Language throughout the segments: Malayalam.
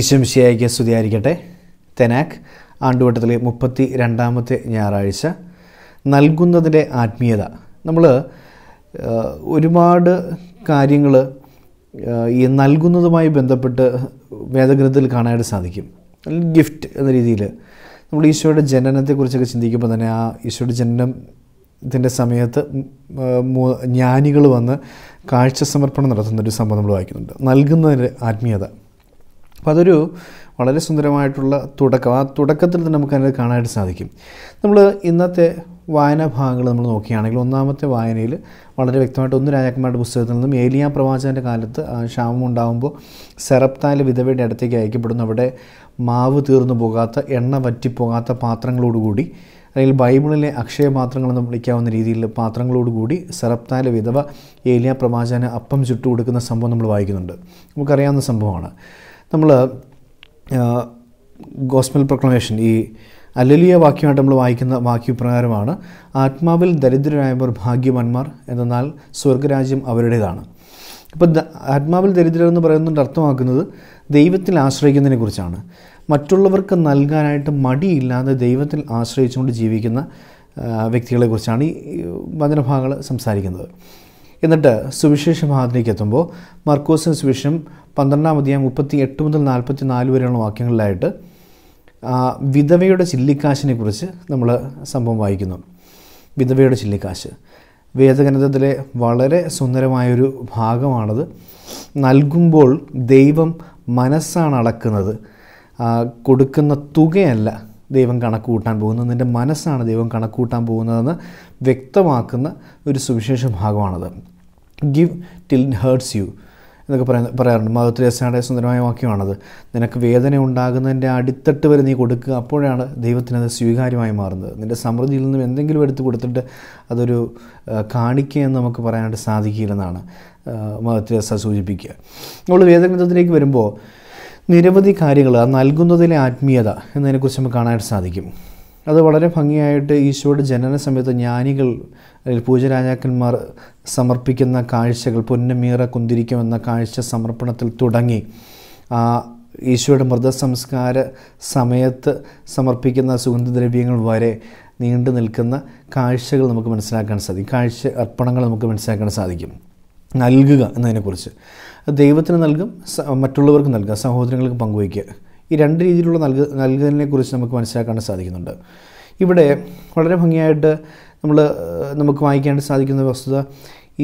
ഈശ്വംശിയായിക്ക് സ്തുതിയായിരിക്കട്ടെ തെനാക്ക് ആണ്ടുവട്ടത്തിലെ മുപ്പത്തി രണ്ടാമത്തെ ഞായറാഴ്ച നൽകുന്നതിൻ്റെ ആത്മീയത നമ്മൾ ഒരുപാട് കാര്യങ്ങൾ ഈ നൽകുന്നതുമായി ബന്ധപ്പെട്ട് വേദഗ്രന്ഥത്തിൽ കാണാനായിട്ട് സാധിക്കും ഗിഫ്റ്റ് എന്ന രീതിയിൽ നമ്മൾ ഈശോയുടെ ജനനത്തെക്കുറിച്ചൊക്കെ ചിന്തിക്കുമ്പോൾ തന്നെ ആ ഈശോയുടെ ജനനത്തിൻ്റെ സമയത്ത് ജ്ഞാനികൾ വന്ന് കാഴ്ച സമർപ്പണം നടത്തുന്നൊരു സംഭവം നമ്മൾ വായിക്കുന്നുണ്ട് നൽകുന്നതിൻ്റെ ആത്മീയത അപ്പോൾ അതൊരു വളരെ സുന്ദരമായിട്ടുള്ള തുടക്കം ആ തുടക്കത്തിൽ തന്നെ നമുക്ക് കാണാനായിട്ട് സാധിക്കും നമ്മൾ ഇന്നത്തെ വായനാ ഭാഗങ്ങൾ നമ്മൾ നോക്കുകയാണെങ്കിൽ ഒന്നാമത്തെ വായനയിൽ വളരെ വ്യക്തമായിട്ട് ഒന്ന് രാജാക്കന്മാരുടെ പുസ്തകത്തിൽ നിന്നും ഏലിയ പ്രവാചകൻ്റെ കാലത്ത് ക്ഷാമം ഉണ്ടാകുമ്പോൾ സെറപ്താലെ വിധവയുടെ അടുത്തേക്ക് അയക്കപ്പെടുന്നു അവിടെ മാവ് തീർന്നു പോകാത്ത എണ്ണ വറ്റിപ്പോകാത്ത പാത്രങ്ങളോടുകൂടി അല്ലെങ്കിൽ ബൈബിളിലെ അക്ഷയ അക്ഷയപാത്രങ്ങളെന്ന് വിളിക്കാവുന്ന രീതിയിൽ പാത്രങ്ങളോടുകൂടി സെറപ്താലെ വിധവ ഏലിയ പ്രവാചകന് അപ്പം ചുട്ടു കൊടുക്കുന്ന സംഭവം നമ്മൾ വായിക്കുന്നുണ്ട് നമുക്കറിയാവുന്ന സംഭവമാണ് നമ്മൾ ഗോസ്മൽ പ്രൊക്ലമേഷൻ ഈ അലലിയ വാക്യമായിട്ട് നമ്മൾ വായിക്കുന്ന വാക്യപ്രകാരമാണ് ആത്മാവിൽ ദരിദ്രരായവർ ഭാഗ്യവാന്മാർ എന്നാൽ സ്വർഗരാജ്യം അവരുടേതാണ് അപ്പോൾ ആത്മാവിൽ ദരിദ്രർ എന്ന് പറയുന്നുണ്ട് അർത്ഥമാക്കുന്നത് ദൈവത്തിൽ ആശ്രയിക്കുന്നതിനെ കുറിച്ചാണ് മറ്റുള്ളവർക്ക് നൽകാനായിട്ട് മടിയില്ലാതെ ദൈവത്തിൽ ആശ്രയിച്ചുകൊണ്ട് ജീവിക്കുന്ന വ്യക്തികളെക്കുറിച്ചാണ് ഈ വചനഭാഗങ്ങൾ സംസാരിക്കുന്നത് എന്നിട്ട് സുവിശേഷ മഹാതിലേക്ക് എത്തുമ്പോൾ മർക്കോസിന് സുവിശേഷം പന്ത്രണ്ടാം അധ്യായം മുപ്പത്തി എട്ട് മുതൽ നാൽപ്പത്തി നാല് വരെയുള്ള വാക്യങ്ങളിലായിട്ട് വിധവയുടെ ചില്ലിക്കാശിനെ കുറിച്ച് നമ്മൾ സംഭവം വായിക്കുന്നു വിധവയുടെ ചില്ലിക്കാശ് വേദഗ്രന്ഥത്തിലെ വളരെ സുന്ദരമായൊരു ഭാഗമാണത് നൽകുമ്പോൾ ദൈവം മനസ്സാണ് അളക്കുന്നത് കൊടുക്കുന്ന തുകയല്ല ദൈവം കണക്ക് കൂട്ടാൻ പോകുന്നത് നിൻ്റെ മനസ്സാണ് ദൈവം കണക്ക് കൂട്ടാൻ പോകുന്നതെന്ന് വ്യക്തമാക്കുന്ന ഒരു സുവിശേഷ ഭാഗമാണത് ഗിവ് ടിൽ ഹേർട്സ് യു എന്നൊക്കെ പറയാ പറയാറുണ്ട് മദർ സുന്ദരമായ വാക്യമാണത് നിനക്ക് വേദന ഉണ്ടാകുന്നതിൻ്റെ അടിത്തട്ട് വരെ നീ കൊടുക്കുക അപ്പോഴാണ് ദൈവത്തിനത് സ്വീകാര്യമായി മാറുന്നത് നിൻ്റെ സമൃദ്ധിയിൽ നിന്നും എന്തെങ്കിലും എടുത്ത് കൊടുത്തിട്ട് അതൊരു കാണിക്കുകയെന്ന് നമുക്ക് പറയാനായിട്ട് സാധിക്കില്ലെന്നാണ് മദർ തെരേസ സൂചിപ്പിക്കുക നമ്മൾ വേദഗ്രന്ഥത്തിലേക്ക് വരുമ്പോൾ നിരവധി കാര്യങ്ങൾ ആ നൽകുന്നതിലെ ആത്മീയത എന്നതിനെക്കുറിച്ച് നമുക്ക് കാണാനായിട്ട് സാധിക്കും അത് വളരെ ഭംഗിയായിട്ട് ഈശോയുടെ ജനന സമയത്ത് ജ്ഞാനികൾ പൂജരാജാക്കന്മാർ സമർപ്പിക്കുന്ന കാഴ്ചകൾ പൊന്നമീറ കുന്തിരിക്കുമെന്ന കാഴ്ച സമർപ്പണത്തിൽ തുടങ്ങി ആ ഈശോയുടെ മൃതസംസ്കാര സമയത്ത് സമർപ്പിക്കുന്ന സുഗന്ധദ്രവ്യങ്ങൾ വരെ നീണ്ടു നിൽക്കുന്ന കാഴ്ചകൾ നമുക്ക് മനസ്സിലാക്കാൻ സാധിക്കും കാഴ്ച അർപ്പണങ്ങൾ നമുക്ക് മനസ്സിലാക്കാൻ സാധിക്കും നൽകുക എന്നതിനെക്കുറിച്ച് ദൈവത്തിന് നൽകും മറ്റുള്ളവർക്ക് നൽകുക സഹോദരങ്ങൾക്ക് പങ്കുവയ്ക്കുക ഈ രണ്ട് രീതിയിലുള്ള നൽക കുറിച്ച് നമുക്ക് മനസ്സിലാക്കാൻ സാധിക്കുന്നുണ്ട് ഇവിടെ വളരെ ഭംഗിയായിട്ട് നമ്മൾ നമുക്ക് വായിക്കാൻ സാധിക്കുന്ന വസ്തുത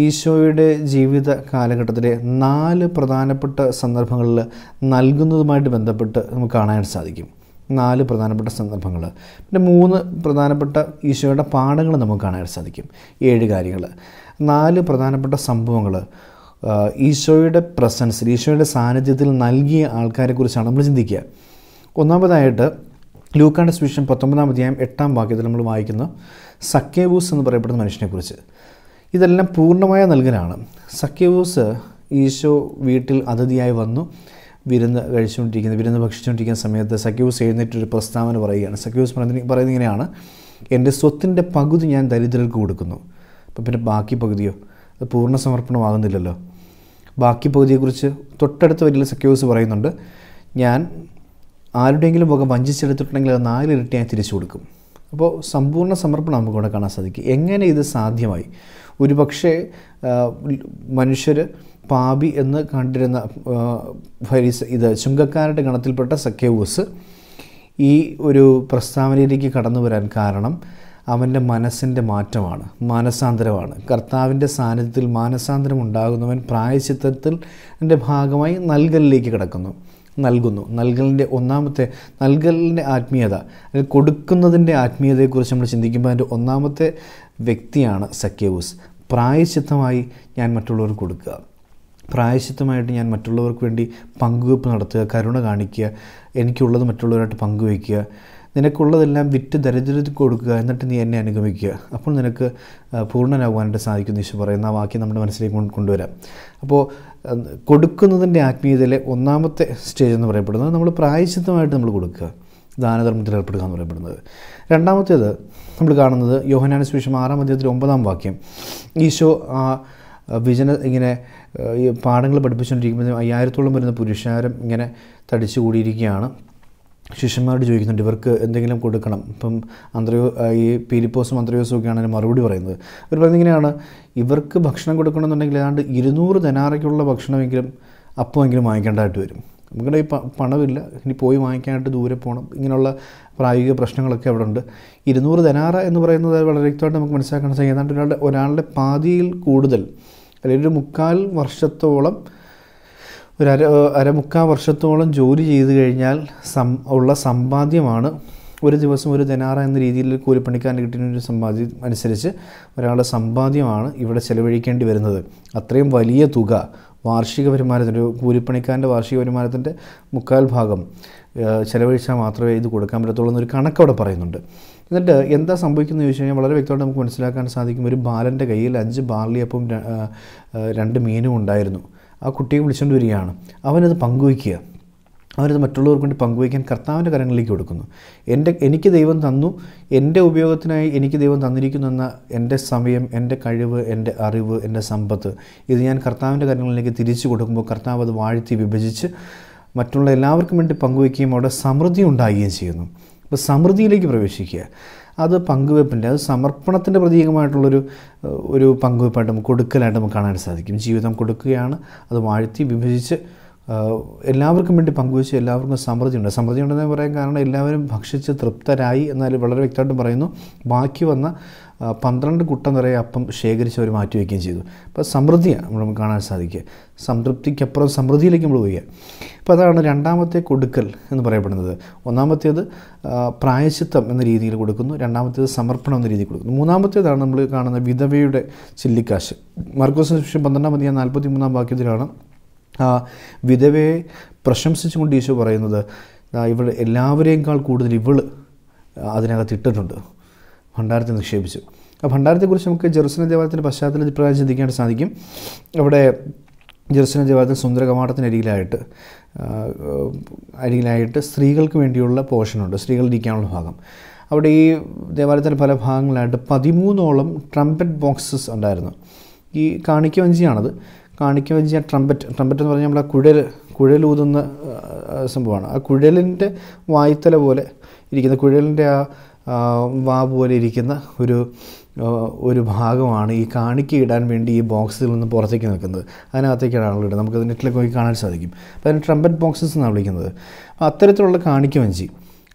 ഈശോയുടെ ജീവിത കാലഘട്ടത്തിലെ നാല് പ്രധാനപ്പെട്ട സന്ദർഭങ്ങളിൽ നൽകുന്നതുമായിട്ട് ബന്ധപ്പെട്ട് നമുക്ക് കാണാൻ സാധിക്കും നാല് പ്രധാനപ്പെട്ട സന്ദർഭങ്ങൾ പിന്നെ മൂന്ന് പ്രധാനപ്പെട്ട ഈശോയുടെ പാഠങ്ങൾ നമുക്ക് കാണാൻ സാധിക്കും ഏഴ് കാര്യങ്ങൾ നാല് പ്രധാനപ്പെട്ട സംഭവങ്ങൾ ഈശോയുടെ പ്രസൻസിൽ ഈശോയുടെ സാന്നിധ്യത്തിൽ നൽകിയ ആൾക്കാരെക്കുറിച്ചാണ് നമ്മൾ ചിന്തിക്കുക ഒന്നാമതായിട്ട് ലൂക്കാൻഡ് സുവിശേഷം പത്തൊമ്പതാം അധ്യായം എട്ടാം വാക്യത്തിൽ നമ്മൾ വായിക്കുന്ന സക്കേവൂസ് എന്ന് പറയപ്പെടുന്ന മനുഷ്യനെക്കുറിച്ച് ഇതെല്ലാം പൂർണ്ണമായ നൽകലാണ് സക്കേവൂസ് ഈശോ വീട്ടിൽ അതിഥിയായി വന്നു വിരുന്ന് കഴിച്ചുകൊണ്ടിരിക്കുന്ന വിരുന്ന് ഭക്ഷിച്ചുകൊണ്ടിരിക്കുന്ന സമയത്ത് സക്യൂസ് എഴുന്നേറ്റൊരു പ്രസ്താവന പറയുകയാണ് സക്യൂസ് പറയുന്നത് ഇങ്ങനെയാണ് എൻ്റെ സ്വത്തിൻ്റെ പകുതി ഞാൻ ദരിദ്രർക്ക് കൊടുക്കുന്നു അപ്പം പിന്നെ ബാക്കി പകുതിയോ അത് പൂർണ്ണ സമർപ്പണമാകുന്നില്ലല്ലോ ബാക്കി പകുതിയെക്കുറിച്ച് തൊട്ടടുത്ത വരിയിൽ സെക്യൂസ് പറയുന്നുണ്ട് ഞാൻ ആരുടെയെങ്കിലും മുഖം വഞ്ചിച്ചെടുത്തിട്ടുണ്ടെങ്കിൽ അത് നാലിരട്ടി ഞാൻ തിരിച്ചു കൊടുക്കും അപ്പോൾ സമ്പൂർണ്ണ സമർപ്പണം നമുക്ക് കാണാൻ സാധിക്കും എങ്ങനെ ഇത് സാധ്യമായി ഒരുപക്ഷെ മനുഷ്യർ പാപി എന്ന് കണ്ടിരുന്ന ഫരീസ് ഇത് ചുങ്കക്കാരുടെ ഗണത്തിൽപ്പെട്ട സഖ്യവൂസ് ഈ ഒരു പ്രസ്താവനയിലേക്ക് കടന്നു വരാൻ കാരണം അവൻ്റെ മനസ്സിൻ്റെ മാറ്റമാണ് മാനസാന്തരമാണ് കർത്താവിൻ്റെ സാന്നിധ്യത്തിൽ മാനസാന്തരം ഉണ്ടാകുന്നവൻ പ്രായശിത്തത്തിൽ എൻ്റെ ഭാഗമായി നൽകലിലേക്ക് കിടക്കുന്നു നൽകുന്നു നൽകലിൻ്റെ ഒന്നാമത്തെ നൽകലിൻ്റെ ആത്മീയത അല്ലെങ്കിൽ കൊടുക്കുന്നതിൻ്റെ ആത്മീയതയെക്കുറിച്ച് നമ്മൾ ചിന്തിക്കുമ്പോൾ അതിൻ്റെ ഒന്നാമത്തെ വ്യക്തിയാണ് സഖ്യവൂസ് പ്രായശിത്തമായി ഞാൻ മറ്റുള്ളവർക്ക് കൊടുക്കുക പ്രായശിത്തമായിട്ട് ഞാൻ മറ്റുള്ളവർക്ക് വേണ്ടി പങ്കുവയ്പ്പ് നടത്തുക കരുണ കാണിക്കുക എനിക്കുള്ളത് മറ്റുള്ളവരായിട്ട് പങ്കുവയ്ക്കുക നിനക്കുള്ളതെല്ലാം വിറ്റ് ദരിദ്രർക്ക് കൊടുക്കുക എന്നിട്ട് നീ എന്നെ അനുഗമിക്കുക അപ്പോൾ നിനക്ക് പൂർണ്ണനാകുവാനായിട്ട് സാധിക്കും ഈശോ പറയുന്ന ആ വാക്യം നമ്മുടെ മനസ്സിലേക്ക് കൊണ്ടുവരാം അപ്പോൾ കൊടുക്കുന്നതിൻ്റെ ആത്മീയതയിലെ ഒന്നാമത്തെ സ്റ്റേജ് എന്ന് പറയപ്പെടുന്നത് നമ്മൾ പ്രായശിദ്ധമായിട്ട് നമ്മൾ കൊടുക്കുക ദാനധർമ്മത്തിൽ ഏർപ്പെടുക എന്ന് പറയപ്പെടുന്നത് രണ്ടാമത്തേത് നമ്മൾ കാണുന്നത് യോഹനാന സുവിശേഷം ആറാം അധ്യയത്തിൽ ഒമ്പതാം വാക്യം ഈശോ വിജന ഇങ്ങനെ പാഠങ്ങൾ പഠിപ്പിച്ചുകൊണ്ടിരിക്കുമ്പോൾ അയ്യായിരത്തോളം വരുന്ന പുരുഷാരം ഇങ്ങനെ തടിച്ചു കൂടിയിരിക്കുകയാണ് ശിഷ്യന്മാരോട് ചോദിക്കുന്നുണ്ട് ഇവർക്ക് എന്തെങ്കിലും കൊടുക്കണം ഇപ്പം അന്ത്രയോ ഈ പീലിപ്പോസും അന്ത്രയോസും ഒക്കെ ആണെങ്കിൽ മറുപടി പറയുന്നത് ഇവർ പറയുന്നത് ഇങ്ങനെയാണ് ഇവർക്ക് ഭക്ഷണം കൊടുക്കണമെന്നുണ്ടെങ്കിൽ ഏതാണ്ട് ഇരുന്നൂറ് ധനാറയ്ക്കുള്ള ഭക്ഷണമെങ്കിലും അപ്പമെങ്കിലും വാങ്ങിക്കേണ്ടതായിട്ട് വരും നമുക്കിടെ പണമില്ല ഇനി പോയി വാങ്ങിക്കാനായിട്ട് ദൂരെ പോകണം ഇങ്ങനെയുള്ള പ്രായോഗിക പ്രശ്നങ്ങളൊക്കെ അവിടെ ഉണ്ട് ഇരുന്നൂറ് ധനാറ എന്ന് പറയുന്നത് വളരെ വ്യക്തമായിട്ട് നമുക്ക് മനസ്സിലാക്കാൻ സാധിക്കും ഏതാണ്ട് ഒരാളുടെ ഒരാളുടെ പാതിയിൽ കൂടുതൽ അല്ലെങ്കിൽ ഒരു മുക്കാൽ വർഷത്തോളം ഒരു അര അരമുക്കാൽ വർഷത്തോളം ജോലി ചെയ്ത് കഴിഞ്ഞാൽ സം ഉള്ള സമ്പാദ്യമാണ് ഒരു ദിവസം ഒരു ദിനാറ എന്ന രീതിയിൽ കൂലിപ്പണിക്കാരന് കിട്ടുന്ന ഒരു സമ്പാദ്യം അനുസരിച്ച് ഒരാളുടെ സമ്പാദ്യമാണ് ഇവിടെ ചെലവഴിക്കേണ്ടി വരുന്നത് അത്രയും വലിയ തുക വാർഷിക വരുമാനത്തിൻ്റെ കൂലിപ്പണിക്കാരൻ്റെ വാർഷിക വരുമാനത്തിൻ്റെ മുക്കാൽ ഭാഗം ചിലവഴിച്ചാൽ മാത്രമേ ഇത് കൊടുക്കാൻ പറ്റത്തുള്ളൂ എന്നൊരു കണക്കവിടെ പറയുന്നുണ്ട് എന്നിട്ട് എന്താ സംഭവിക്കുന്നത് ചോദിച്ചു കഴിഞ്ഞാൽ വളരെ വ്യക്തമായിട്ട് നമുക്ക് മനസ്സിലാക്കാൻ സാധിക്കും ഒരു ബാലൻ്റെ കയ്യിൽ അഞ്ച് ബാർലിയപ്പും രണ്ട് മീനും ഉണ്ടായിരുന്നു ആ കുട്ടിയെ വിളിച്ചുകൊണ്ട് വരികയാണ് അവനത് പങ്കുവയ്ക്കുക അവനത് മറ്റുള്ളവർക്ക് വേണ്ടി പങ്കുവയ്ക്കാൻ കർത്താവിൻ്റെ കരങ്ങളിലേക്ക് കൊടുക്കുന്നു എൻ്റെ എനിക്ക് ദൈവം തന്നു എൻ്റെ ഉപയോഗത്തിനായി എനിക്ക് ദൈവം തന്നിരിക്കുന്നു എന്ന എൻ്റെ സമയം എൻ്റെ കഴിവ് എൻ്റെ അറിവ് എൻ്റെ സമ്പത്ത് ഇത് ഞാൻ കർത്താവിൻ്റെ കരങ്ങളിലേക്ക് തിരിച്ചു കൊടുക്കുമ്പോൾ കർത്താവ് അത് വാഴ്ത്തി വിഭജിച്ച് മറ്റുള്ള എല്ലാവർക്കും വേണ്ടി പങ്കുവയ്ക്കുകയും അവിടെ സമൃദ്ധി ഉണ്ടാകുകയും ചെയ്യുന്നു അപ്പോൾ സമൃദ്ധിയിലേക്ക് പ്രവേശിക്കുക അത് പങ്കുവെപ്പിൻ്റെ അത് സമർപ്പണത്തിൻ്റെ പ്രതീകമായിട്ടുള്ളൊരു ഒരു പങ്കുവെപ്പായിട്ട് നമുക്ക് കൊടുക്കലായിട്ട് നമുക്ക് കാണാൻ സാധിക്കും ജീവിതം കൊടുക്കുകയാണ് അത് വാഴ്ത്തി വിഭജിച്ച് എല്ലാവർക്കും വേണ്ടി പങ്കുവെച്ച് എല്ലാവർക്കും സമൃദ്ധി ഉണ്ട് സമൃദ്ധി ഉണ്ടെന്ന് പറയാൻ കാരണം എല്ലാവരും ഭക്ഷിച്ച് തൃപ്തരായി എന്നാൽ വളരെ വ്യക്തമായിട്ടും പറയുന്നു ബാക്കി വന്ന പന്ത്രണ്ട് കുട്ടം നിറയെ അപ്പം ശേഖരിച്ച് അവർ വയ്ക്കുകയും ചെയ്തു അപ്പോൾ സമൃദ്ധിയാണ് നമ്മൾ കാണാൻ സാധിക്കുക സംതൃപ്തിക്കപ്പുറം സമൃദ്ധിയിലേക്ക് നമ്മൾ പോവുക അപ്പോൾ അതാണ് രണ്ടാമത്തെ കൊടുക്കൽ എന്ന് പറയപ്പെടുന്നത് ഒന്നാമത്തേത് പ്രായശിത്വം എന്ന രീതിയിൽ കൊടുക്കുന്നു രണ്ടാമത്തേത് സമർപ്പണം എന്ന രീതിയിൽ കൊടുക്കുന്നു മൂന്നാമത്തേതാണ് നമ്മൾ കാണുന്ന വിധവയുടെ ചില്ലിക്കാശ് മർക്കോസിന് ശേഷം പന്ത്രണ്ടാം മതി നാൽപ്പത്തി മൂന്നാം വാക്യത്തിലാണ് വിധവയെ പ്രശംസിച്ചുകൊണ്ട് ഈശോ പറയുന്നത് ഇവൾ എല്ലാവരെയും കൂടുതൽ ഇവൾ അതിനകത്ത് ഇട്ടിട്ടുണ്ട് ഭണ്ഡാരത്തെ നിക്ഷേപിച്ചു ആ ഭണ്ഡാരത്തെക്കുറിച്ച് നമുക്ക് ജെറുസലം ദേവാലയത്തിൻ്റെ പശ്ചാത്തലത്തിൽ ഇപ്രകാരം ചിന്തിക്കാൻ സാധിക്കും അവിടെ ജെറുസലം ദേവാലയത്തിൽ സുന്ദര കമാടത്തിനരികിലായിട്ട് അരികിലായിട്ട് സ്ത്രീകൾക്ക് വേണ്ടിയുള്ള പോർഷനുണ്ട് സ്ത്രീകൾ ഇരിക്കാനുള്ള ഭാഗം അവിടെ ഈ ദേവാലയത്തിൻ്റെ പല ഭാഗങ്ങളായിട്ട് പതിമൂന്നോളം ട്രംപറ്റ് ബോക്സസ് ഉണ്ടായിരുന്നു ഈ കാണിക്ക വഞ്ചിയാണത് കാണിക്ക വഞ്ചി ആ ട്രംപറ്റ് ട്രംപറ്റ് എന്ന് പറഞ്ഞാൽ ആ കുഴൽ കുഴലൂതുന്ന സംഭവമാണ് ആ കുഴലിൻ്റെ വായ്ത്തല പോലെ ഇരിക്കുന്ന കുഴലിൻ്റെ ആ വാ പോലെ ഇരിക്കുന്ന ഒരു ഒരു ഭാഗമാണ് ഈ കാണിക്ക് ഇടാൻ വേണ്ടി ഈ ബോക്സിൽ നിന്ന് പുറത്തേക്ക് നിൽക്കുന്നത് അതിനകത്തേക്കാണ് ആളുകൾ ഇടുന്നത് നമുക്കത് നെറ്റിലൊക്കെ പോയി കാണാൻ സാധിക്കും അപ്പോൾ അതിന് ട്രംപറ്റ് ബോക്സസ് എന്നാണ് വിളിക്കുന്നത് അപ്പോൾ അത്തരത്തിലുള്ള കാണിക്ക വഞ്ചി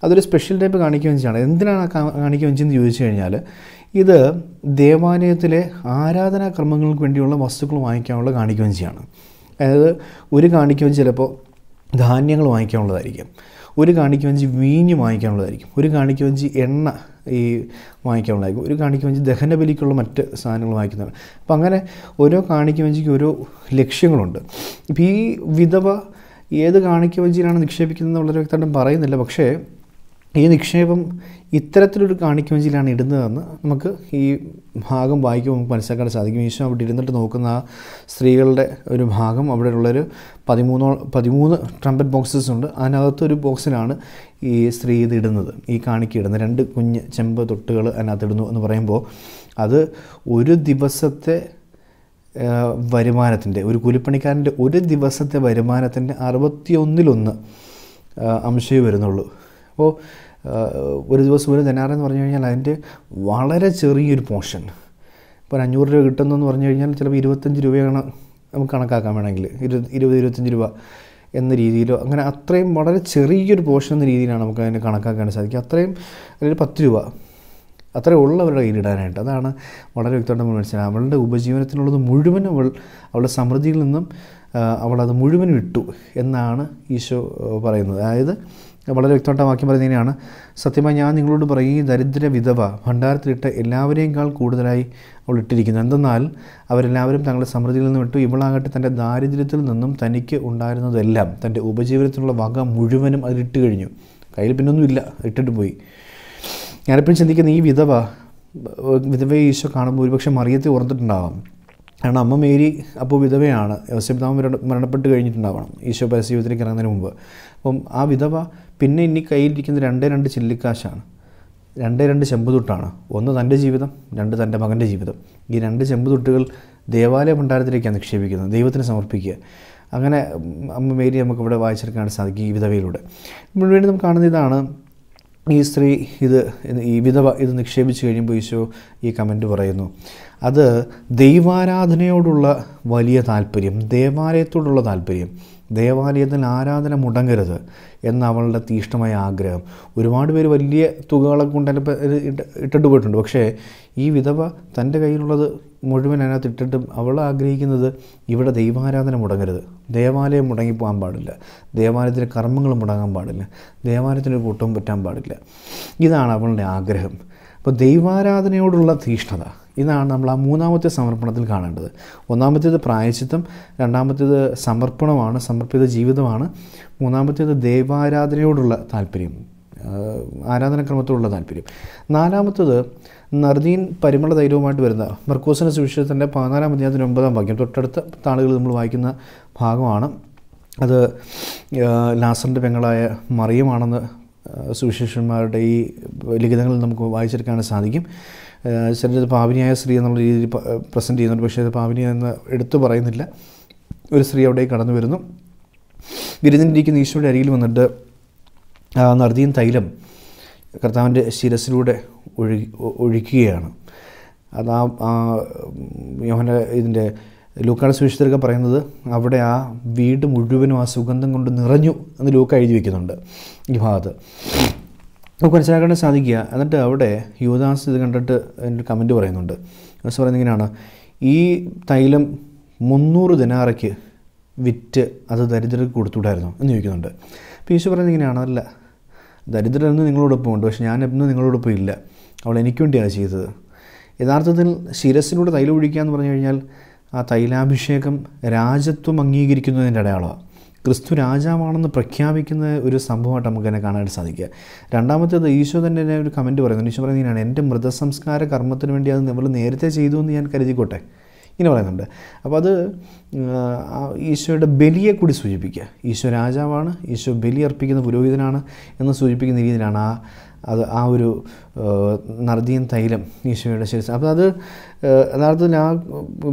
അതൊരു സ്പെഷ്യൽ ടൈപ്പ് കാണിക്ക വഞ്ചിയാണ് എന്തിനാണ് കാണിക്ക വഞ്ചി എന്ന് ചോദിച്ചു കഴിഞ്ഞാൽ ഇത് ദേവാലയത്തിലെ ആരാധനാക്രമങ്ങൾക്ക് വേണ്ടിയുള്ള വസ്തുക്കൾ വാങ്ങിക്കാനുള്ള കാണിക്ക വഞ്ചിയാണ് അതായത് ഒരു കാണിക്ക വഞ്ചി ചിലപ്പോൾ ധാന്യങ്ങൾ വാങ്ങിക്കാനുള്ളതായിരിക്കും ഒരു കാണിക്ക് വഞ്ചി വീഞ്ഞ് വാങ്ങിക്കാനുള്ളതായിരിക്കും ഒരു കാണിക്ക് വഞ്ചി എണ്ണ ഈ വാങ്ങിക്കാനുള്ളതായിരിക്കും ഒരു കാണിക്ക് വഞ്ചി ദഹനബലിക്കുള്ള മറ്റ് സാധനങ്ങൾ വാങ്ങിക്കുന്നതാണ് അപ്പം അങ്ങനെ ഓരോ കാണിക്ക് വഞ്ചിക്ക് ഓരോ ലക്ഷ്യങ്ങളുണ്ട് ഇപ്പം ഈ വിധവ ഏത് കാണിക്ക വഞ്ചിയിലാണ് നിക്ഷേപിക്കുന്നത് വളരെ വ്യക്തമായിട്ടും പറയുന്നില്ല പക്ഷേ ഈ നിക്ഷേപം ഇത്തരത്തിലൊരു കാണിക്കുവഞ്ചിയിലാണ് ഇടുന്നതെന്ന് നമുക്ക് ഈ ഭാഗം വായിക്കുമ്പോൾ നമുക്ക് മനസ്സിലാക്കാൻ സാധിക്കും ഈശോ അവിടെ ഇരുന്നിട്ട് നോക്കുന്ന ആ സ്ത്രീകളുടെ ഒരു ഭാഗം ഉള്ളൊരു പതിമൂന്നോ പതിമൂന്ന് ട്രംപറ്റ് ബോക്സസ് ഉണ്ട് അതിനകത്തൊരു ബോക്സിലാണ് ഈ സ്ത്രീ ഇത് ഇടുന്നത് ഈ ഇടുന്നത് രണ്ട് കുഞ്ഞ് ചെമ്പ് തൊട്ടുകൾ ഇടുന്നു എന്ന് പറയുമ്പോൾ അത് ഒരു ദിവസത്തെ വരുമാനത്തിൻ്റെ ഒരു കൂലിപ്പണിക്കാരൻ്റെ ഒരു ദിവസത്തെ വരുമാനത്തിൻ്റെ അറുപത്തിയൊന്നിലൊന്ന് അംശേ വരുന്നുള്ളൂ അപ്പോൾ ഒരു ദിവസം ഒരു ദിനാർ എന്ന് പറഞ്ഞു കഴിഞ്ഞാൽ അതിൻ്റെ വളരെ ചെറിയൊരു പോർഷൻ ഇപ്പോൾ ഒരു അഞ്ഞൂറ് രൂപ കിട്ടുന്നതെന്ന് പറഞ്ഞു കഴിഞ്ഞാൽ ചിലപ്പോൾ ഇരുപത്തഞ്ച് രൂപയാണ് നമുക്ക് കണക്കാക്കാൻ വേണമെങ്കിൽ ഇരുപത് ഇരുപത് ഇരുപത്തഞ്ച് രൂപ എന്ന രീതിയിലോ അങ്ങനെ അത്രയും വളരെ ചെറിയൊരു പോർഷൻ എന്ന രീതിയിലാണ് നമുക്ക് അതിനെ കണക്കാക്കാൻ സാധിക്കുക അത്രയും അല്ലെങ്കിൽ പത്ത് രൂപ അത്രേ ഉള്ളവരുടെ കയ്യിലിടാനായിട്ട് അതാണ് വളരെ വ്യക്തമായിട്ട് നമ്മൾ മനസ്സിലാക്കുക അവളുടെ ഉപജീവനത്തിനുള്ളത് മുഴുവനും അവൾ അവളുടെ സമൃദ്ധിയിൽ നിന്നും അവളത് മുഴുവൻ വിട്ടു എന്നാണ് ഈശോ പറയുന്നത് അതായത് വളരെ വ്യക്തമായിട്ട് വാക്യം പറയുന്നതിനെയാണ് സത്യമായി ഞാൻ നിങ്ങളോട് പറയും ഈ ദരിദ്ര വിധവ ഭണ്ഡാരത്തിലിട്ട എല്ലാവരെയേക്കാൾ കൂടുതലായി അവൾ ഇട്ടിരിക്കുന്നത് എന്തെന്നാൽ അവരെല്ലാവരും തങ്ങളുടെ സമൃദ്ധിയിൽ നിന്ന് വിട്ടു ഇവളാകട്ടെ തൻ്റെ ദാരിദ്ര്യത്തിൽ നിന്നും തനിക്ക് ഉണ്ടായിരുന്നതെല്ലാം തൻ്റെ ഉപജീവനത്തിനുള്ള വക മുഴുവനും അതിലിട്ട് കഴിഞ്ഞു കയ്യിൽ പിന്നൊന്നുമില്ല ഇട്ടിട്ട് പോയി ഞാനിപ്പോഴും ചിന്തിക്കുന്ന ഈ വിധവ വിധവയെ ഈശോ കാണുമ്പോൾ ഒരുപക്ഷെ മറിയത്തെ ഓർത്തിട്ടുണ്ടാവാം കാരണം അമ്മ മേരി അപ്പോൾ വിധവയാണ് യോസെബ്ദാമ മരണപ്പെട്ട് കഴിഞ്ഞിട്ടുണ്ടാവണം ഈശോ പരസ്യ ജീവിതത്തിലേക്ക് ഇറങ്ങുന്നതിന് മുമ്പ് അപ്പം ആ വിധവ പിന്നെ ഇനി കയ്യിലിരിക്കുന്ന രണ്ടേ രണ്ട് ചില്ലിക്കാശാണ് രണ്ടേ രണ്ട് ചെമ്പുതൊട്ടാണ് ഒന്ന് തൻ്റെ ജീവിതം രണ്ട് തൻ്റെ മകൻ്റെ ജീവിതം ഈ രണ്ട് ചെമ്പുതൊട്ടുകൾ ദേവാലയ ഭണ്ഡാരത്തിലേക്കാണ് നിക്ഷേപിക്കുന്നത് ദൈവത്തിന് സമർപ്പിക്കുക അങ്ങനെ അമ്മ മേരി നമുക്കിവിടെ വായിച്ചെടുക്കാനായിട്ട് സാധിക്കും ഈ വിധവയിലൂടെ നമ്മൾ വേണ്ടി നമുക്ക് കാണുന്ന ഇതാണ് ഈ സ്ത്രീ ഇത് ഈ വിധവ ഇത് നിക്ഷേപിച്ച് കഴിയുമ്പോൾ ഈശോ ഈ കമൻറ്റ് പറയുന്നു അത് ദൈവാരാധനയോടുള്ള വലിയ താല്പര്യം ദേവാലയത്തോടുള്ള താല്പര്യം ദേവാലയത്തിൽ ആരാധന മുടങ്ങരുത് എന്ന അവളുടെ തീഷ്ണമായ ആഗ്രഹം ഒരുപാട് പേര് വലിയ തുകകളൊക്കെ കൊണ്ട് അതിൻ്റെ ഇട്ടിട്ട് പോയിട്ടുണ്ട് പക്ഷേ ഈ വിധവ തൻ്റെ കയ്യിലുള്ളത് മുഴുവൻ അതിനകത്ത് ഇട്ടിട്ടും അവൾ ആഗ്രഹിക്കുന്നത് ഇവിടെ ദൈവാരാധന മുടങ്ങരുത് ദേവാലയം മുടങ്ങിപ്പോകാൻ പാടില്ല ദേവാലയത്തിലെ കർമ്മങ്ങൾ മുടങ്ങാൻ പാടില്ല ദേവാലയത്തിന് കൂട്ടവും പറ്റാൻ പാടില്ല ഇതാണ് അവളുടെ ആഗ്രഹം അപ്പോൾ ദൈവാരാധനയോടുള്ള തീഷ്ണത ഇതാണ് നമ്മൾ ആ മൂന്നാമത്തെ സമർപ്പണത്തിൽ കാണേണ്ടത് ഒന്നാമത്തേത് പ്രായശിത്വം രണ്ടാമത്തേത് സമർപ്പണമാണ് സമർപ്പിത ജീവിതമാണ് മൂന്നാമത്തേത് ദൈവാരാധനയോടുള്ള താല്പര്യം ആരാധനക്രമത്തോടുള്ള താല്പര്യം നാലാമത്തത് നർദീൻ പരിമള ധൈര്യവുമായിട്ട് വരുന്ന മർക്കോസിന് സുവിശേഷത്തിൻ്റെ പതിനാലാം അധ്യായത്തിൻ്റെ ഒമ്പതാം വാക്യം തൊട്ടടുത്ത താളുകൾ നമ്മൾ വായിക്കുന്ന ഭാഗമാണ് അത് ലാസറിൻ്റെ പെങ്ങളായ മറിയമാണെന്ന് സുവിശേഷന്മാരുടെ ഈ ലിഖിതങ്ങൾ നമുക്ക് വായിച്ചെടുക്കാൻ സാധിക്കും ചിലത് പാവിനിയായ സ്ത്രീ എന്നുള്ള രീതിയിൽ പ്രസൻറ്റ് ചെയ്യുന്നുണ്ട് പക്ഷേ അത് പാവിനിയ എന്ന് എടുത്തു പറയുന്നില്ല ഒരു സ്ത്രീ അവിടെ കടന്നു വരുന്നു വിരുന്നിരിക്കുന്ന ഈശോയുടെ അരികിൽ വന്നിട്ട് നർദിയും തൈലം കർത്താവിൻ്റെ ശിരസിലൂടെ ഒഴുകി ഒഴിക്കുകയാണ് അത് ആ യോഹന ഇതിൻ്റെ ലൂക്കാട് സുവിശേഷത്തിലൊക്കെ പറയുന്നത് അവിടെ ആ വീട് മുഴുവനും ആ സുഗന്ധം കൊണ്ട് നിറഞ്ഞു എന്ന് ലൂക്ക എഴുതി വയ്ക്കുന്നുണ്ട് ഈ ഭാഗത്ത് നമുക്ക് മനസ്സിലാക്കാൻ സാധിക്കുക എന്നിട്ട് അവിടെ യുവദാസ് ഇത് കണ്ടിട്ട് എൻ്റെ കമൻറ്റ് പറയുന്നുണ്ട് യുവദാസ് പറയുന്നത് ഇങ്ങനെയാണ് ഈ തൈലം മുന്നൂറ് ദിനാറയ്ക്ക് വിറ്റ് അത് ദരിദ്രർക്ക് കൊടുത്തുവിടായിരുന്നു എന്ന് ചോദിക്കുന്നുണ്ട് അപ്പോൾ ഈശോ പറയുന്നത് ഇങ്ങനെയാണ് അല്ല നിങ്ങളോടൊപ്പം ഉണ്ട് പക്ഷേ ഞാൻ എന്നും നിങ്ങളോടൊപ്പം ഇല്ല അവൾ എനിക്ക് വേണ്ടിയാണ് ചെയ്തത് യഥാർത്ഥത്തിൽ ശിരസിലൂടെ തൈലം ഒഴിക്കുക എന്ന് പറഞ്ഞു കഴിഞ്ഞാൽ ആ തൈലാഭിഷേകം രാജത്വം അംഗീകരിക്കുന്നതിൻ്റെ അടയാളമാണ് ക്രിസ്തു രാജാവാണെന്ന് പ്രഖ്യാപിക്കുന്ന ഒരു സംഭവമായിട്ട് നമുക്ക് തന്നെ കാണാനായിട്ട് സാധിക്കുക രണ്ടാമത്തേത് ഈശോ തന്നെ ഒരു കമൻറ്റ് പറയുന്നുണ്ട് ഈശോ പറയുന്നതിനാണ് എൻ്റെ മൃതസംസ്കാര കർമ്മത്തിന് വേണ്ടി അത് നമ്മൾ നേരത്തെ ചെയ്തു എന്ന് ഞാൻ കരുതിക്കോട്ടെ ഇങ്ങനെ പറയുന്നുണ്ട് അപ്പോൾ അത് ഈശോയുടെ ബലിയെ കൂടി സൂചിപ്പിക്കുക ഈശോ രാജാവാണ് ഈശോ ബലി അർപ്പിക്കുന്ന പുരോഹിതനാണ് എന്ന് സൂചിപ്പിക്കുന്ന രീതിയിലാണ് ആ അത് ആ ഒരു നർദീൻ തൈലം ഈശോയുടെ ശിരസ് അപ്പോൾ അത് യഥാർത്ഥത്തിൽ ആ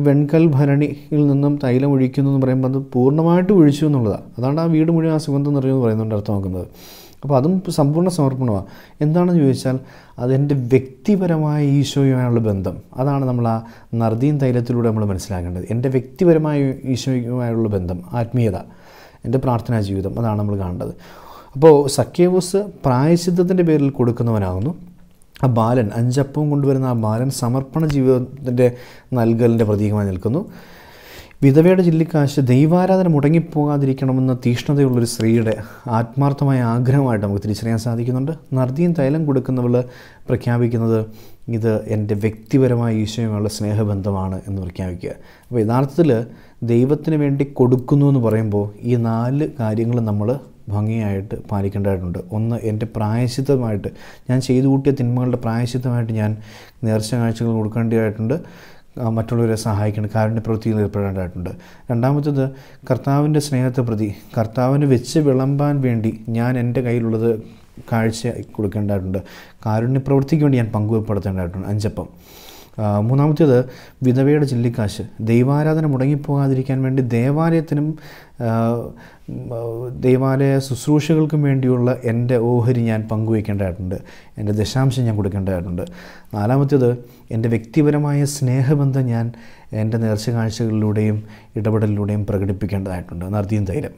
വെൺകൽ ഭരണിയിൽ നിന്നും തൈലം ഒഴിക്കുന്നു എന്ന് പറയുമ്പോൾ അത് പൂർണ്ണമായിട്ട് ഒഴിച്ചു എന്നുള്ളതാണ് അതാണ് ആ വീട് മുഴുവൻ ആ സുഗന്ധം നിറയുമെന്ന് പറയുന്നുണ്ട് അർത്ഥമാക്കുന്നത് അപ്പോൾ അതും സമ്പൂർണ്ണ സമർപ്പണമാണ് എന്താണെന്ന് ചോദിച്ചാൽ അതെൻ്റെ വ്യക്തിപരമായ ഈശോയുമായുള്ള ബന്ധം അതാണ് നമ്മൾ ആ നർദീൻ തൈലത്തിലൂടെ നമ്മൾ മനസ്സിലാക്കേണ്ടത് എൻ്റെ വ്യക്തിപരമായ ഈശോയുമായുള്ള ബന്ധം ആത്മീയത എൻ്റെ പ്രാർത്ഥനാ ജീവിതം അതാണ് നമ്മൾ കാണേണ്ടത് അപ്പോൾ സഖ്യവൂസ് പ്രായശിദ്ധത്തിൻ്റെ പേരിൽ കൊടുക്കുന്നവനാകുന്നു ആ ബാലൻ അഞ്ചപ്പവും കൊണ്ടുവരുന്ന ആ ബാലൻ സമർപ്പണ ജീവിതത്തിൻ്റെ നൽകലിൻ്റെ പ്രതീകമായി നിൽക്കുന്നു വിധവയുടെ ചില്ലിക്കാശ് ദൈവാരാധന മുടങ്ങിപ്പോകാതിരിക്കണമെന്ന തീഷ്ണതയുള്ളൊരു സ്ത്രീയുടെ ആത്മാർത്ഥമായ ആഗ്രഹമായിട്ട് നമുക്ക് തിരിച്ചറിയാൻ സാധിക്കുന്നുണ്ട് നർദിയും തൈലം കൊടുക്കുന്നവൾ പ്രഖ്യാപിക്കുന്നത് ഇത് എൻ്റെ വ്യക്തിപരമായ ഈശോയുമായുള്ള സ്നേഹബന്ധമാണ് എന്ന് പ്രഖ്യാപിക്കുക അപ്പോൾ യഥാർത്ഥത്തിൽ ദൈവത്തിന് വേണ്ടി കൊടുക്കുന്നു എന്ന് പറയുമ്പോൾ ഈ നാല് കാര്യങ്ങൾ നമ്മൾ ഭംഗിയായിട്ട് പാലിക്കേണ്ടതായിട്ടുണ്ട് ഒന്ന് എൻ്റെ പ്രായശിത്തമായിട്ട് ഞാൻ ചെയ്തു കൂട്ടിയ തിന്മകളുടെ പ്രായശിത്തമായിട്ട് ഞാൻ നേർച്ച കാഴ്ചകൾ കൊടുക്കേണ്ടതായിട്ടുണ്ട് മറ്റുള്ളവരെ സഹായിക്കേണ്ട കാരുണ്യ പ്രവൃത്തിയിൽ ഏർപ്പെടേണ്ടതായിട്ടുണ്ട് രണ്ടാമത്തത് കർത്താവിൻ്റെ സ്നേഹത്തെ പ്രതി കർത്താവിന് വെച്ച് വിളമ്പാൻ വേണ്ടി ഞാൻ എൻ്റെ കയ്യിലുള്ളത് കാഴ്ച കൊടുക്കേണ്ടതായിട്ടുണ്ട് കാരുണ്യ പ്രവൃത്തിക്ക് വേണ്ടി ഞാൻ പങ്കുവെപ്പെടുത്തേണ്ടതായിട്ടുണ്ട് അഞ്ചപ്പം മൂന്നാമത്തേത് വിധവയുടെ ചില്ലിക്കാശ് ദൈവാരാധന മുടങ്ങിപ്പോകാതിരിക്കാൻ വേണ്ടി ദേവാലയത്തിനും ദൈവാലയ ശുശ്രൂഷകൾക്കും വേണ്ടിയുള്ള എൻ്റെ ഓഹരി ഞാൻ പങ്കുവയ്ക്കേണ്ടതായിട്ടുണ്ട് എൻ്റെ ദശാംശം ഞാൻ കൊടുക്കേണ്ടതായിട്ടുണ്ട് നാലാമത്തേത് എൻ്റെ വ്യക്തിപരമായ സ്നേഹബന്ധം ഞാൻ എൻ്റെ നേർച്ച കാഴ്ചകളിലൂടെയും ഇടപെടലിലൂടെയും പ്രകടിപ്പിക്കേണ്ടതായിട്ടുണ്ട് നർദിയും തൈലം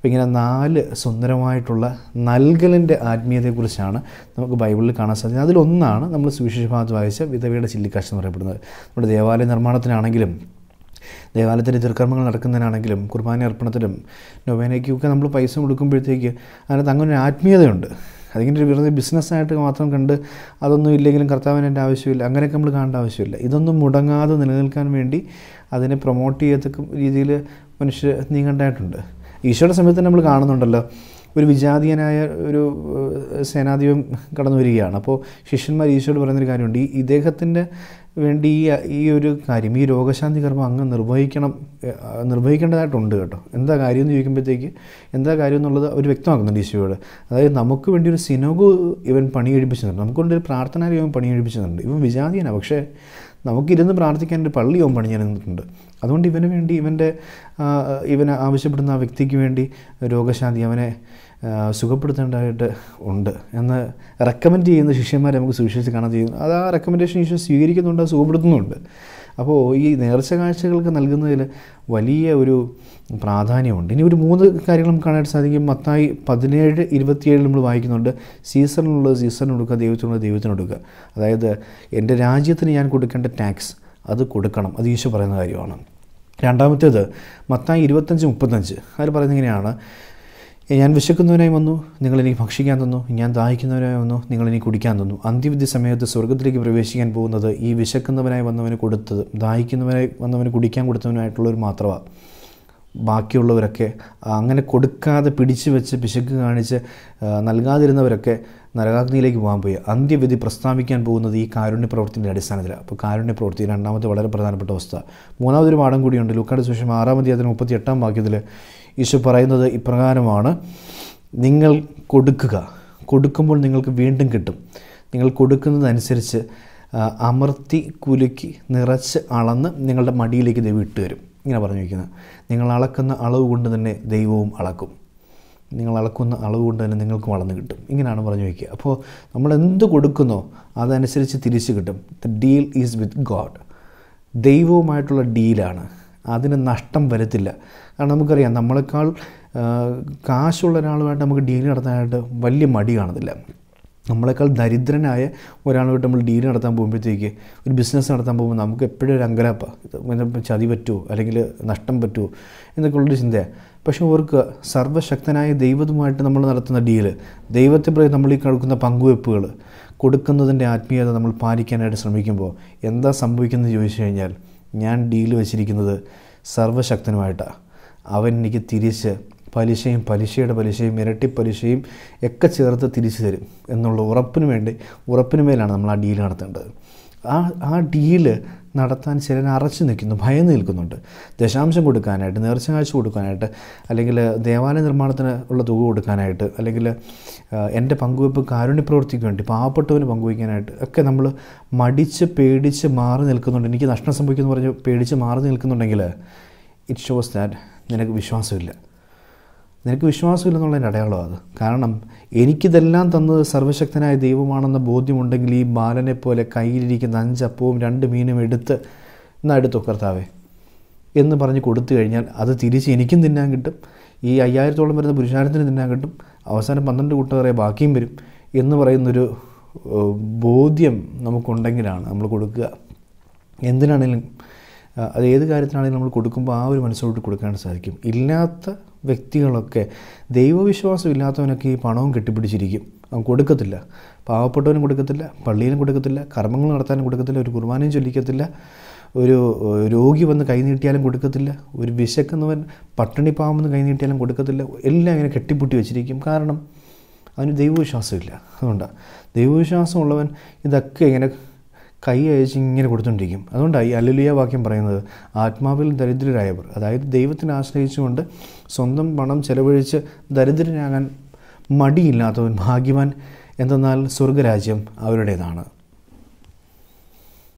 അപ്പോൾ ഇങ്ങനെ നാല് സുന്ദരമായിട്ടുള്ള നൽകലിൻ്റെ ആത്മീയതയെക്കുറിച്ചാണ് നമുക്ക് ബൈബിളിൽ കാണാൻ സാധിക്കുന്നത് അതിലൊന്നാണ് നമ്മൾ സുവിശേഷ ഭാഗത്ത് വായിച്ച വിധവയുടെ ചില്ലിക്കാശ് എന്ന് പറയപ്പെടുന്നത് നമ്മുടെ ദേവാലയ നിർമ്മാണത്തിനാണെങ്കിലും ദേവാലയത്തിൻ്റെ ചെറുക്കർമ്മങ്ങൾ നടക്കുന്നതിനാണെങ്കിലും കുർബാന അർപ്പണത്തിലും നൊവേനയ്ക്കുമൊക്കെ നമ്മൾ പൈസ കൊടുക്കുമ്പോഴത്തേക്ക് അതിനകത്ത് അങ്ങനെ ഒരു ആത്മീയതയുണ്ട് അതിങ്ങനെ ഒരു വെറുതെ ബിസിനസ്സായിട്ട് മാത്രം കണ്ട് അതൊന്നും ഇല്ലെങ്കിലും കർത്താവിന് എൻ്റെ ആവശ്യമില്ല അങ്ങനെയൊക്കെ നമ്മൾ കാണേണ്ട ആവശ്യമില്ല ഇതൊന്നും മുടങ്ങാതെ നിലനിൽക്കാൻ വേണ്ടി അതിനെ പ്രൊമോട്ട് ചെയ്യത്തക്ക രീതിയിൽ മനുഷ്യർ നീങ്ങേണ്ടതായിട്ടുണ്ട് ഈശോയുടെ സമയത്ത് നമ്മൾ കാണുന്നുണ്ടല്ലോ ഒരു വിജാതീയനായ ഒരു സേനാധിപൻ കടന്നു വരികയാണ് അപ്പോൾ ശിഷ്യന്മാർ ഈശോട് പറയുന്നൊരു കാര്യമുണ്ട് ഈ ഇദ്ദേഹത്തിൻ്റെ വേണ്ടി ഈ ഈ ഒരു കാര്യം ഈ രോഗശാന്തി കർമ്മം അങ്ങ് നിർവഹിക്കണം നിർവഹിക്കേണ്ടതായിട്ടുണ്ട് കേട്ടോ എന്താ കാര്യം എന്ന് ചോദിക്കുമ്പോഴത്തേക്ക് എന്താ കാര്യം എന്നുള്ളത് അവർ വ്യക്തമാക്കുന്നുണ്ട് ഈശോയോട് അതായത് നമുക്ക് വേണ്ടി ഒരു സിനോഗു ഇവൻ പണിയെടുപ്പിച്ചിട്ടുണ്ട് നമുക്കൊണ്ട് ഒരു പ്രാർത്ഥനാലയം പണിയെടുപ്പിച്ചിട്ടുണ്ട് ഇവൻ വിജാതീയനാണ് പക്ഷേ നമുക്കിരുന്ന് പ്രാർത്ഥിക്കാൻ ഒരു പള്ളി ഇവൻ പണിഞ്ഞിരുന്നിട്ടുണ്ട് അതുകൊണ്ട് ഇവന് വേണ്ടി ഇവൻ്റെ ഇവനെ ആവശ്യപ്പെടുന്ന ആ വ്യക്തിക്ക് വേണ്ടി രോഗശാന്തി അവനെ സുഖപ്പെടുത്തേണ്ടതായിട്ട് ഉണ്ട് എന്ന് റെക്കമെൻഡ് ചെയ്യുന്ന ശിഷ്യന്മാരെ നമുക്ക് സുവിശേഷിച്ച് കാണാൻ ചെയ്യുന്നു അത് ആ റെക്കമെൻഡേഷൻ ഈശോ സ്വീകരിക്കുന്നുണ്ട് സുഖപ്പെടുത്തുന്നുണ്ട് അപ്പോൾ ഈ നേർച്ച കാഴ്ചകൾക്ക് നൽകുന്നതിൽ വലിയ ഒരു പ്രാധാന്യമുണ്ട് ഇനി ഒരു മൂന്ന് കാര്യങ്ങൾ നമുക്ക് കാണാൻ സാധിക്കും മത്തായി പതിനേഴ് ഇരുപത്തിയേഴ് നമ്മൾ വായിക്കുന്നുണ്ട് സീസണിലുള്ളത് സീസണിനൊടുക്കുക ദൈവത്തിനുള്ളത് ദൈവത്തിനൊടുക്കുക അതായത് എൻ്റെ രാജ്യത്തിന് ഞാൻ കൊടുക്കേണ്ട ടാക്സ് അത് കൊടുക്കണം അത് ഈശോ പറയുന്ന കാര്യമാണ് രണ്ടാമത്തേത് മത്തായി ഇരുപത്തഞ്ച് മുപ്പത്തഞ്ച് അതിൽ പറയുന്നത് ഇങ്ങനെയാണ് ഞാൻ വിശക്കുന്നവനായി വന്നു നിങ്ങൾ എനിക്ക് ഭക്ഷിക്കാൻ തന്നു ഞാൻ ദാഹിക്കുന്നവനായി വന്നു നിങ്ങൾ എനിക്ക് കുടിക്കാൻ തന്നു അന്ത്യവിധി സമയത്ത് സ്വർഗത്തിലേക്ക് പ്രവേശിക്കാൻ പോകുന്നത് ഈ വിശക്കുന്നവനായി വന്നവന് കൊടുത്തത് ദാഹിക്കുന്നവനായി വന്നവന് കുടിക്കാൻ കൊടുത്തവനായിട്ടുള്ളൊരു മാത്രമാണ് ബാക്കിയുള്ളവരൊക്കെ അങ്ങനെ കൊടുക്കാതെ പിടിച്ചു വെച്ച് പിശക്ക് കാണിച്ച് നൽകാതിരുന്നവരൊക്കെ നരകാഗ്നിയിലേക്ക് പോകാൻ പോയി അന്ത്യവിധി പ്രസ്താവിക്കാൻ പോകുന്നത് ഈ കാരുണ്യപ്രവർത്തിൻ്റെ അടിസ്ഥാനത്തിലാണ് അപ്പോൾ കാരുണ്യപ്രവൃത്തി രണ്ടാമത്തെ വളരെ പ്രധാനപ്പെട്ട അവസ്ഥ മൂന്നാമതൊരു പാഠം കൂടിയുണ്ട് ലുക്കാട് സുശേഷം ആറാം അധ്യായത്തിന് മുപ്പത്തി എട്ടാം വാക്യത്തിൽ ഈശോ പറയുന്നത് ഇപ്രകാരമാണ് നിങ്ങൾ കൊടുക്കുക കൊടുക്കുമ്പോൾ നിങ്ങൾക്ക് വീണ്ടും കിട്ടും നിങ്ങൾ കൊടുക്കുന്നതനുസരിച്ച് അമർത്തി കുലുക്കി നിറച്ച് അളന്ന് നിങ്ങളുടെ മടിയിലേക്ക് ദൈവം ഇട്ട് ഇങ്ങനെ പറഞ്ഞിരിക്കുന്നത് നിങ്ങൾ അളക്കുന്ന അളവ് കൊണ്ട് തന്നെ ദൈവവും അളക്കും നിങ്ങൾ അളക്കുന്ന അളവ് കൊണ്ട് തന്നെ നിങ്ങൾക്കും അളന്ന് കിട്ടും ഇങ്ങനെയാണ് പറഞ്ഞു വയ്ക്കുക അപ്പോൾ നമ്മൾ എന്ത് കൊടുക്കുന്നോ അതനുസരിച്ച് തിരിച്ചു കിട്ടും the deal is with God ദൈവവുമായിട്ടുള്ള ഡീലാണ് അതിന് നഷ്ടം വരത്തില്ല കാരണം നമുക്കറിയാം നമ്മളെക്കാൾ കാശുള്ള ഒരാളുമായിട്ട് നമുക്ക് ഡീൽ നടത്താനായിട്ട് വലിയ മടി കാണത്തില്ല നമ്മളെക്കാൾ ദരിദ്രനായ ഒരാളുമായിട്ട് നമ്മൾ ഡീൽ നടത്താൻ പോകുമ്പോഴത്തേക്ക് ഒരു ബിസിനസ് നടത്താൻ പോകുമ്പോൾ നമുക്ക് എപ്പോഴും ഒരു അങ്കലാപ്പ ചതി പറ്റുമോ അല്ലെങ്കിൽ നഷ്ടം പറ്റുമോ എന്നൊക്കെയുള്ളൊരു ചിന്തയാണ് പക്ഷേ ഓർക്ക് സർവ്വശക്തനായ ദൈവവുമായിട്ട് നമ്മൾ നടത്തുന്ന ഡീല് ദൈവത്തെ പ്രതി നമ്മൾ ഈ കൊടുക്കുന്ന പങ്കുവെപ്പുകൾ കൊടുക്കുന്നതിൻ്റെ ആത്മീയത നമ്മൾ പാലിക്കാനായിട്ട് ശ്രമിക്കുമ്പോൾ എന്താ സംഭവിക്കുന്നത് ചോദിച്ചു കഴിഞ്ഞാൽ ഞാൻ ഡീൽ വെച്ചിരിക്കുന്നത് സർവ്വശക്തനുമായിട്ടാണ് അവൻ എനിക്ക് തിരിച്ച് പലിശയും പലിശയുടെ പലിശയും ഇരട്ടി പലിശയും ഒക്കെ ചേർത്ത് തിരിച്ചു തരും എന്നുള്ള ഉറപ്പിന് വേണ്ടി ഉറപ്പിന് മേലാണ് നമ്മൾ ആ ഡീൽ നടത്തേണ്ടത് ആ ആ ഡീല് നടത്താൻ ചിലർ അറച്ചു നിൽക്കുന്നു ഭയന്ന് നിൽക്കുന്നുണ്ട് ദശാംശം കൊടുക്കാനായിട്ട് കാഴ്ച കൊടുക്കാനായിട്ട് അല്ലെങ്കിൽ ദേവാലയ നിർമ്മാണത്തിന് ഉള്ള തുക കൊടുക്കാനായിട്ട് അല്ലെങ്കിൽ എൻ്റെ പങ്കുവയ്പ്പ് കാരുണ്യപ്രവർത്തിക്ക് വേണ്ടി പാവപ്പെട്ടവന് പങ്കുവയ്ക്കാനായിട്ട് ഒക്കെ നമ്മൾ മടിച്ച് പേടിച്ച് മാറി നിൽക്കുന്നുണ്ട് എനിക്ക് നഷ്ടം സംഭവിക്കുമെന്ന് പറഞ്ഞ് പേടിച്ച് മാറി നിൽക്കുന്നുണ്ടെങ്കിൽ ഇറ്റ് ഷോസ് ദാറ്റ് നിനക്ക് വിശ്വാസമില്ല നിനക്ക് വിശ്വാസമില്ലെന്നുള്ളതിൻ്റെ അടയാളമാണ് അത് കാരണം എനിക്കിതെല്ലാം തന്നത് സർവശക്തനായ ദൈവമാണെന്ന ബോധ്യമുണ്ടെങ്കിൽ ഈ ബാലനെ പോലെ കയ്യിലിരിക്കുന്ന അഞ്ചപ്പവും രണ്ട് മീനും എടുത്ത് എന്നാ എടുത്തു കർത്താവേ എന്ന് പറഞ്ഞ് കൊടുത്തു കഴിഞ്ഞാൽ അത് തിരിച്ച് എനിക്കും തിന്നാൻ കിട്ടും ഈ അയ്യായിരത്തോളം വരുന്ന പുരുഷാരത്തിന് തിന്നാൻ കിട്ടും അവസാനം പന്ത്രണ്ട് കൂട്ടുകാരെ ബാക്കിയും വരും എന്ന് പറയുന്നൊരു ബോധ്യം നമുക്കുണ്ടെങ്കിലാണ് നമ്മൾ കൊടുക്കുക എന്തിനാണെങ്കിലും അത് ഏത് കാര്യത്തിനാണെങ്കിലും നമ്മൾ കൊടുക്കുമ്പോൾ ആ ഒരു മനസ്സോട്ട് കൊടുക്കാൻ സാധിക്കും ഇല്ലാത്ത വ്യക്തികളൊക്കെ ദൈവവിശ്വാസമില്ലാത്തവനൊക്കെ ഈ പണവും കെട്ടിപ്പിടിച്ചിരിക്കും അവൻ കൊടുക്കത്തില്ല പാവപ്പെട്ടവനും കൊടുക്കത്തില്ല പള്ളിയിലും കൊടുക്കത്തില്ല കർമ്മങ്ങൾ നടത്താനും കൊടുക്കത്തില്ല ഒരു കുർബാനയും ചൊല്ലിക്കത്തില്ല ഒരു രോഗി വന്ന് കൈനീട്ടിയാലും കൊടുക്കത്തില്ല ഒരു വിശക്കുന്നവൻ പട്ടിണി പാവമെന്ന് കൈനീട്ടിയാലും കൊടുക്കത്തില്ല എല്ലാം ഇങ്ങനെ കെട്ടിപ്പൊട്ടി വെച്ചിരിക്കും കാരണം അവന് ദൈവവിശ്വാസമില്ല അതുകൊണ്ടാണ് ദൈവവിശ്വാസമുള്ളവൻ ഇതൊക്കെ ഇങ്ങനെ കൈ അയച്ച് ഇങ്ങനെ കൊടുത്തുകൊണ്ടിരിക്കും അതുകൊണ്ടായി അല്ലുലിയ വാക്യം പറയുന്നത് ആത്മാവിൽ ദരിദ്രരായവർ അതായത് ദൈവത്തിനെ ആശ്രയിച്ചുകൊണ്ട് സ്വന്തം പണം ചെലവഴിച്ച് ദരിദ്രനാകാൻ മടിയില്ലാത്തവൻ ഭാഗ്യവാൻ എന്തെന്നാൽ സ്വർഗരാജ്യം അവരുടേതാണ്